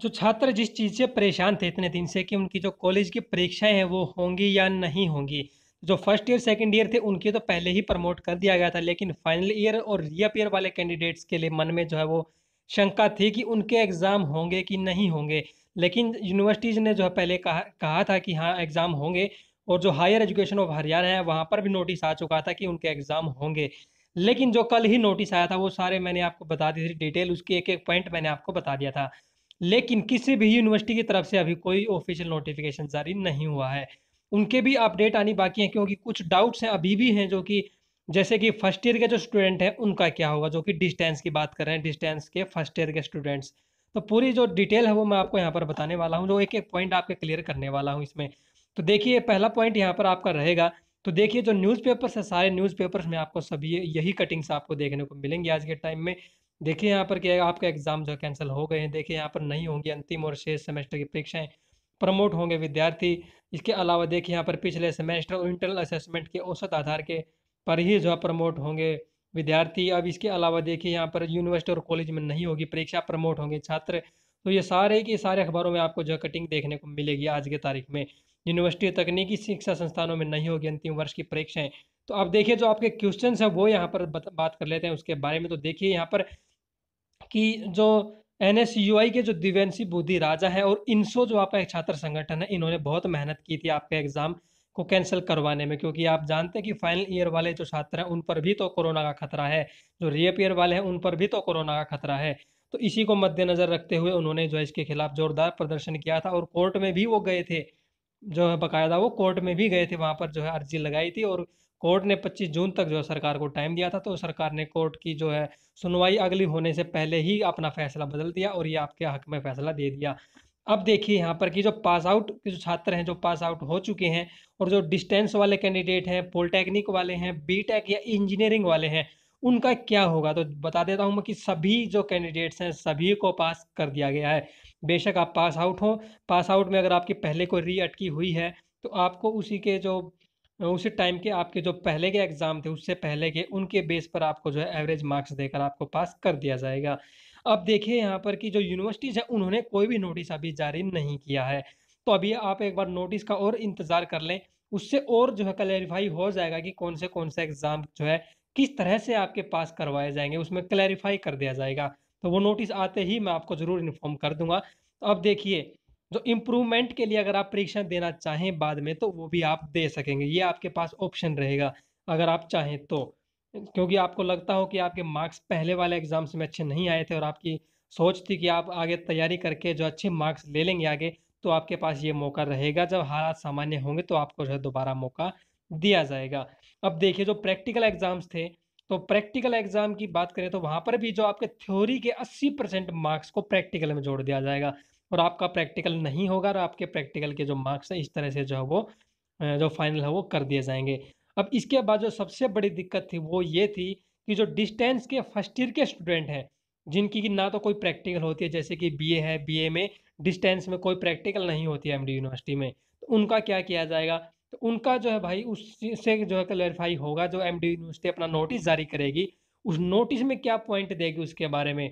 जो छात्र जिस चीज़ से परेशान थे इतने दिन से कि उनकी जो कॉलेज की परीक्षाएं हैं वो होंगी या नहीं होंगी जो फर्स्ट ईयर सेकंड ईयर थे उनके तो पहले ही प्रमोट कर दिया गया था लेकिन फाइनल ईयर और रियप ईयर वाले कैंडिडेट्स के लिए मन में जो है वो शंका थी कि उनके एग्ज़ाम होंगे कि नहीं होंगे लेकिन यूनिवर्सिटीज़ ने जो है पहले कहा कहा था कि हाँ एग्ज़ाम होंगे और जो हायर एजुकेशन ऑफ हरियाणा है वहाँ पर भी नोटिस आ चुका था कि उनके एग्ज़ाम होंगे लेकिन जो कल ही नोटिस आया था वो सारे मैंने आपको बता दी थी डिटेल उसके एक एक पॉइंट मैंने आपको बता दिया था लेकिन किसी भी यूनिवर्सिटी की तरफ से अभी कोई ऑफिशियल नोटिफिकेशन जारी नहीं हुआ है उनके भी अपडेट आनी बाकी हैं क्योंकि कुछ डाउट्स हैं अभी भी हैं जो कि जैसे कि फर्स्ट ईयर के जो स्टूडेंट हैं उनका क्या होगा जो कि डिस्टेंस की बात कर रहे हैं डिस्टेंस के फर्स्ट ईयर के स्टूडेंट्स तो पूरी जो डिटेल है वो मैं आपको यहाँ पर बताने वाला हूँ जो एक एक पॉइंट आपके क्लियर करने वाला हूँ इसमें तो देखिए पहला पॉइंट यहाँ पर आपका रहेगा तो देखिए जो न्यूज़पेपर्स है सारे न्यूज़पेपर्स में आपको सभी यही कटिंग्स आपको देखने को मिलेंगी आज के टाइम में देखिए यहाँ पर क्या है आपका एग्ज़ाम जो है कैंसिल हो गए हैं देखिए यहाँ पर नहीं होंगी अंतिम और शेष सेमेस्टर की परीक्षाएं प्रमोट होंगे विद्यार्थी इसके अलावा देखिए यहाँ पर पिछले सेमेस्टर और इंटरनल असेसमेंट के औसत आधार के पर ही जो है प्रमोट होंगे विद्यार्थी अब इसके अलावा देखिए यहाँ पर यूनिवर्सिटी और कॉलेज में नहीं होगी परीक्षा प्रमोट होंगे छात्र तो ये सारे के सारे अखबारों में आपको जो है कटिंग देखने को मिलेगी आज की तारीख में यूनिवर्सिटी तकनीकी शिक्षा संस्थानों में नहीं होगी अंतिम वर्ष की परीक्षाएं तो अब देखिए जो आपके क्वेश्चन है वो यहाँ पर बात कर लेते हैं उसके बारे में तो देखिए यहाँ पर कि जो एन के जो दिव्यांशी बुद्धि राजा है और इनसो जो आपका एक छात्र संगठन है इन्होंने बहुत मेहनत की थी आपके एग्ज़ाम को कैंसिल करवाने में क्योंकि आप जानते हैं कि फाइनल ईयर वाले जो छात्र हैं उन पर भी तो कोरोना का खतरा है जो रेप ईयर वाले हैं उन पर भी तो कोरोना का खतरा है तो इसी को मद्देनज़र रखते हुए उन्होंने जो है इसके खिलाफ जोरदार प्रदर्शन किया था और कोर्ट में भी वो गए थे जो है बाकायदा वो कोर्ट में भी गए थे वहाँ पर जो है अर्जी लगाई थी और कोर्ट ने 25 जून तक जो सरकार को टाइम दिया था तो सरकार ने कोर्ट की जो है सुनवाई अगली होने से पहले ही अपना फैसला बदल दिया और ये आपके हक में फैसला दे दिया अब देखिए यहाँ पर कि जो पास आउट के जो छात्र हैं जो पास आउट हो चुके हैं और जो डिस्टेंस वाले कैंडिडेट हैं पॉलिटेक्निक वाले हैं बीटेक या इंजीनियरिंग वाले हैं उनका क्या होगा तो बता देता हूँ मैं कि सभी जो कैंडिडेट्स हैं सभी को पास कर दिया गया है बेशक आप पास आउट हो पास आउट में अगर आपकी पहले कोई री अटकी हुई है तो आपको उसी के जो उसी टाइम के आपके जो पहले के एग्ज़ाम थे उससे पहले के उनके बेस पर आपको जो है एवरेज मार्क्स देकर आपको पास कर दिया जाएगा अब देखिए यहाँ पर कि जो यूनिवर्सिटीज़ है उन्होंने कोई भी नोटिस अभी जारी नहीं किया है तो अभी आप एक बार नोटिस का और इंतज़ार कर लें उससे और जो है क्लैरिफाई हो जाएगा कि कौन से कौन से एग्ज़ाम जो है किस तरह से आपके पास करवाए जाएंगे उसमें क्लैरिफाई कर दिया जाएगा तो वो नोटिस आते ही मैं आपको ज़रूर इन्फॉर्म कर दूंगा तो अब देखिए जो इम्प्रूवमेंट के लिए अगर आप परीक्षा देना चाहें बाद में तो वो भी आप दे सकेंगे ये आपके पास ऑप्शन रहेगा अगर आप चाहें तो क्योंकि आपको लगता हो कि आपके मार्क्स पहले वाले एग्ज़ाम्स में अच्छे नहीं आए थे और आपकी सोच थी कि आप आगे तैयारी करके जो अच्छे मार्क्स ले लेंगे आगे तो आपके पास ये मौका रहेगा जब हालात सामान्य होंगे तो आपको जो है दोबारा मौका दिया जाएगा अब देखिए जो प्रैक्टिकल एग्ज़ाम्स थे तो प्रैक्टिकल एग्जाम की बात करें तो वहाँ पर भी जो आपके थ्योरी के 80 परसेंट मार्क्स को प्रैक्टिकल में जोड़ दिया जाएगा और आपका प्रैक्टिकल नहीं होगा और आपके प्रैक्टिकल के जो मार्क्स हैं इस तरह से जो है वो जो फाइनल है वो कर दिए जाएंगे अब इसके बाद जो सबसे बड़ी दिक्कत थी वो ये थी कि जो डिस्टेंस के फर्स्ट ईयर के स्टूडेंट हैं जिनकी कि ना तो कोई प्रैक्टिकल होती है जैसे कि बीए है बीए में डिस्टेंस में कोई प्रैक्टिकल नहीं होती है एमडी यूनिवर्सिटी में तो उनका क्या किया जाएगा तो उनका जो है भाई उससे जो है क्लैरिफाई होगा जो एम यूनिवर्सिटी अपना नोटिस जारी करेगी उस नोटिस में क्या पॉइंट देगी उसके बारे में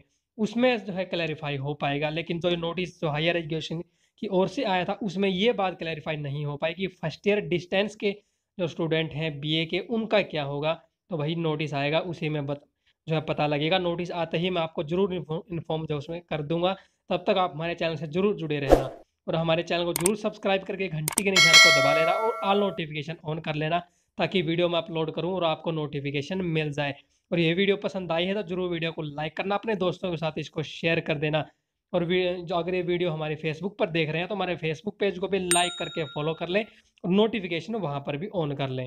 उसमें जो है क्लैरिफाई हो पाएगा लेकिन जो नोटिस जो हायर एजुकेशन की ओर से आया था उसमें ये बात क्लैरिफाई नहीं हो पाई कि फर्स्ट ईयर डिस्टेंस के जो स्टूडेंट हैं बीए के उनका क्या होगा तो भाई नोटिस आएगा उसी में बत, जो है पता लगेगा नोटिस आते ही मैं आपको जरूर इन्फॉर्म जो उसमें कर दूंगा तब तक आप हमारे चैनल से जरूर जुड़े रहना और हमारे चैनल को जरूर सब्सक्राइब करके घंटी के निशान को दबा लेना और ऑल नोटिफिकेशन ऑन कर लेना ताकि वीडियो मैं अपलोड करूँ और आपको नोटिफिकेशन मिल जाए और ये वीडियो पसंद आई है तो जरूर वीडियो को लाइक करना अपने दोस्तों के साथ इसको शेयर कर देना और जो अगर ये वीडियो हमारे फेसबुक पर देख रहे हैं तो हमारे फेसबुक पेज को भी लाइक करके फॉलो कर लें और नोटिफिकेशन वहाँ पर भी ऑन कर लें